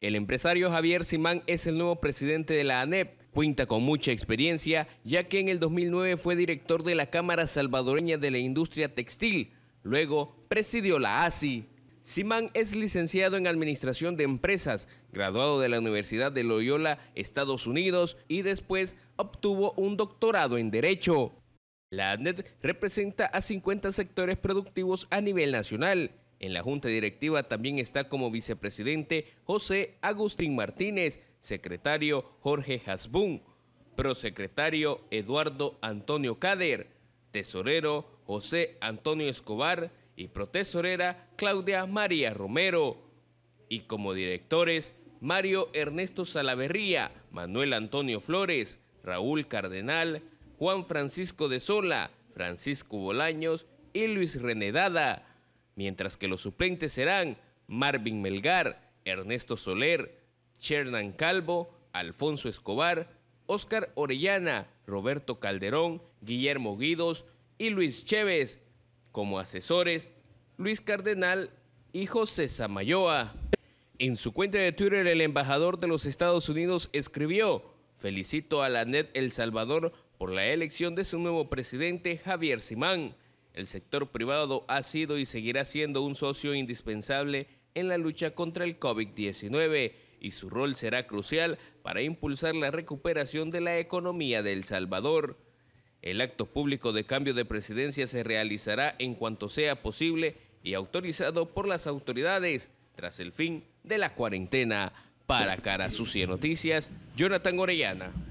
El empresario Javier Simán es el nuevo presidente de la ANEP. Cuenta con mucha experiencia, ya que en el 2009 fue director de la Cámara Salvadoreña de la Industria Textil. Luego presidió la ASI. Simán es licenciado en Administración de Empresas, graduado de la Universidad de Loyola, Estados Unidos, y después obtuvo un doctorado en Derecho. La ANEP representa a 50 sectores productivos a nivel nacional. En la Junta Directiva también está como vicepresidente José Agustín Martínez, secretario Jorge Hasbún, prosecretario Eduardo Antonio Cader, tesorero José Antonio Escobar y protesorera Claudia María Romero. Y como directores, Mario Ernesto Salaverría, Manuel Antonio Flores, Raúl Cardenal, Juan Francisco de Sola, Francisco Bolaños y Luis Renedada mientras que los suplentes serán Marvin Melgar, Ernesto Soler, Chernan Calvo, Alfonso Escobar, Óscar Orellana, Roberto Calderón, Guillermo Guidos y Luis Chévez. Como asesores, Luis Cardenal y José Samayoa. En su cuenta de Twitter, el embajador de los Estados Unidos escribió, felicito a la NET El Salvador por la elección de su nuevo presidente Javier Simán el sector privado ha sido y seguirá siendo un socio indispensable en la lucha contra el COVID-19 y su rol será crucial para impulsar la recuperación de la economía de El Salvador. El acto público de cambio de presidencia se realizará en cuanto sea posible y autorizado por las autoridades tras el fin de la cuarentena. Para cara Carasucia Noticias, Jonathan Orellana.